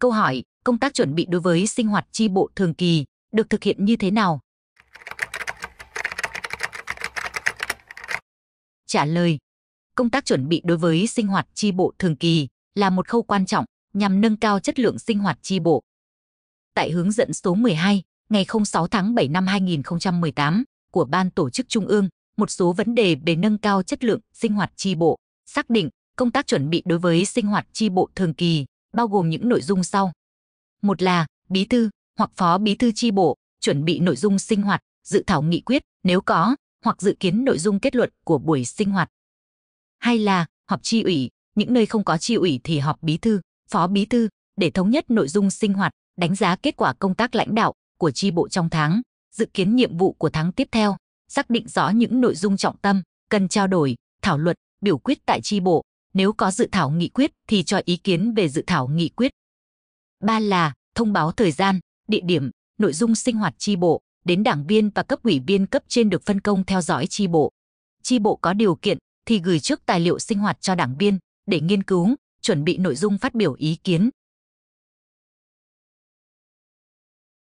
Câu hỏi, công tác chuẩn bị đối với sinh hoạt chi bộ thường kỳ được thực hiện như thế nào? Trả lời, công tác chuẩn bị đối với sinh hoạt chi bộ thường kỳ là một khâu quan trọng nhằm nâng cao chất lượng sinh hoạt chi bộ. Tại hướng dẫn số 12 ngày 06 tháng 7 năm 2018 của Ban Tổ chức Trung ương, một số vấn đề về nâng cao chất lượng sinh hoạt chi bộ, xác định công tác chuẩn bị đối với sinh hoạt chi bộ thường kỳ bao gồm những nội dung sau. Một là bí thư hoặc phó bí thư chi bộ chuẩn bị nội dung sinh hoạt, dự thảo nghị quyết nếu có, hoặc dự kiến nội dung kết luận của buổi sinh hoạt. Hai là họp chi ủy, những nơi không có chi ủy thì họp bí thư, phó bí thư để thống nhất nội dung sinh hoạt, đánh giá kết quả công tác lãnh đạo của chi bộ trong tháng, dự kiến nhiệm vụ của tháng tiếp theo, xác định rõ những nội dung trọng tâm cần trao đổi, thảo luận, biểu quyết tại chi bộ nếu có dự thảo nghị quyết thì cho ý kiến về dự thảo nghị quyết. Ba là thông báo thời gian, địa điểm, nội dung sinh hoạt tri bộ đến đảng viên và cấp ủy viên cấp trên được phân công theo dõi tri bộ. Tri bộ có điều kiện thì gửi trước tài liệu sinh hoạt cho đảng viên để nghiên cứu, chuẩn bị nội dung phát biểu ý kiến.